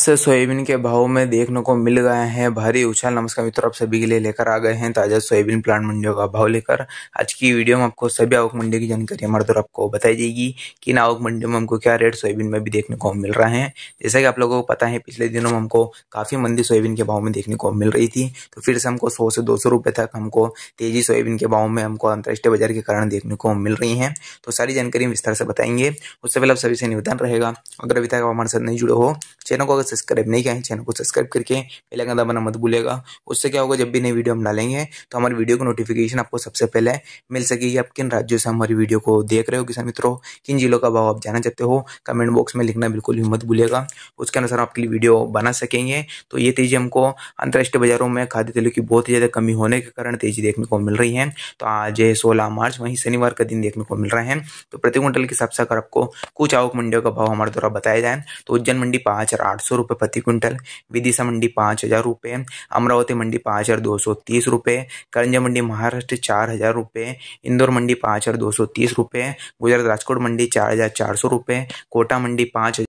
से सोयाबीन के भाव में देखने को मिल गए हैं भारी उछाल नमस्कार मित्रों आप सभी के लिए लेकर आ गए हैं ताज़ा सोयाबीन प्लांट मंडियों का भाव लेकर आज की वीडियो में आपको सभी आवक मंडियों की जानकारी हमारे द्वारा आपको बताई जाएगी कि इन आवक मंडियों में हमको क्या रेट सोयाबीन में भी देखने को मिल रहा है जैसा कि आप लोगों को पता है पिछले दिनों में हमको काफ़ी मंदी सोयाबीन के भाव में देखने को मिल रही थी तो फिर से हमको सौ से दो सौ तक हमको तेजी सोयाबीन के भाव में हमको अंतर्राष्ट्रीय बाजार के कारण देखने को मिल रही है तो सारी जानकारी हम विस्तार से बताएंगे उससे पहले आप सभी से निवेदन रहेगा अगर अभी तक आप हमारे साथ नहीं जुड़े हो चैनल को अगर सब्सक्राइब नहीं किया है चैनल को सब्सक्राइब करके बेल आइकन दबाना मत भूलेगा उससे क्या होगा जब भी नई वीडियो हम डालेंगे तो हमारी वीडियो को नोटिफिकेशन आपको सबसे पहले मिल सकेगी आप किन राज्यों से हमारी वीडियो को देख रहे हो किसान मित्रों किन जिलों का भाव आप जाना चाहते हो कमेंट बॉक्स में लिखना बिल्कुल भी मत भूलेगा उसके अनुसार आपके लिए वीडियो बना सकेंगे तो ये तेजी हमको अंतर्राष्ट्रीय बाजारों में खाद्य तेलों की बहुत ही ज़्यादा कमी होने के कारण तेजी देखने को मिल रही है तो आज सोलह मार्च वहीं शनिवार का दिन देखने को मिल रहा है तो प्रति क्विंटल के हिसाब से अगर आपको कुछ आवक मंडियों का भाव हमारे द्वारा बताया जाए तो उज्जैन मंडी पाँच हजार आठ सौ रुपये प्रति क्विंटल विदिशा मंडी पाँच हज़ार रुपये अमरावती मंडी पाँच हज़ार दो सौ तीस रुपये करंजा मंडी महाराष्ट्र चार हज़ार रुपये इंदौर मंडी पाँच हज़ार दो सौ तीस रुपये गुजरात राजकोट मंडी चार हज़ार चार सौ रुपये कोटा मंडी पाँच